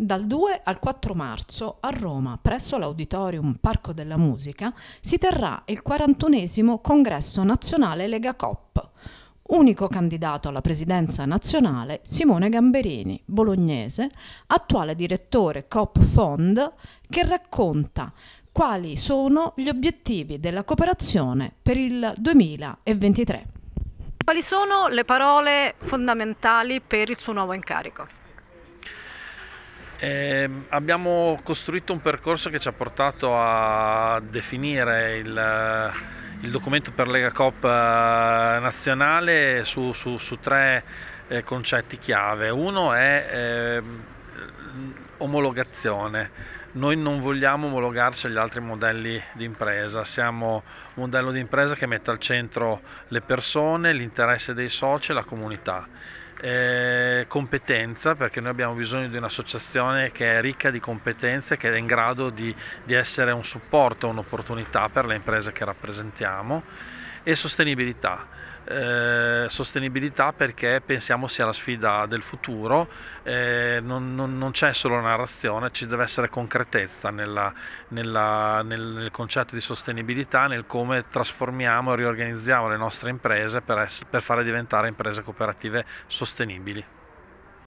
Dal 2 al 4 marzo a Roma, presso l'Auditorium Parco della Musica, si terrà il 41 Congresso Nazionale Lega Cop. Unico candidato alla presidenza nazionale Simone Gamberini, bolognese, attuale direttore Cop Fond, che racconta quali sono gli obiettivi della cooperazione per il 2023. Quali sono le parole fondamentali per il suo nuovo incarico? Eh, abbiamo costruito un percorso che ci ha portato a definire il, eh, il documento per Lega Cop eh, nazionale su, su, su tre eh, concetti chiave. Uno è eh, omologazione. Noi non vogliamo omologarci agli altri modelli di impresa, siamo un modello di impresa che mette al centro le persone, l'interesse dei soci e la comunità eh, competenza, perché noi abbiamo bisogno di un'associazione che è ricca di competenze, che è in grado di, di essere un supporto, un'opportunità per le imprese che rappresentiamo e sostenibilità. Eh, sostenibilità perché pensiamo sia la sfida del futuro, eh, non, non, non, c'è solo narrazione, ci deve essere concretezza nella, nella, nel, nel, concetto di sostenibilità, nel come trasformiamo e riorganizziamo le nostre imprese per, essere, per farle diventare imprese cooperative sostenibili.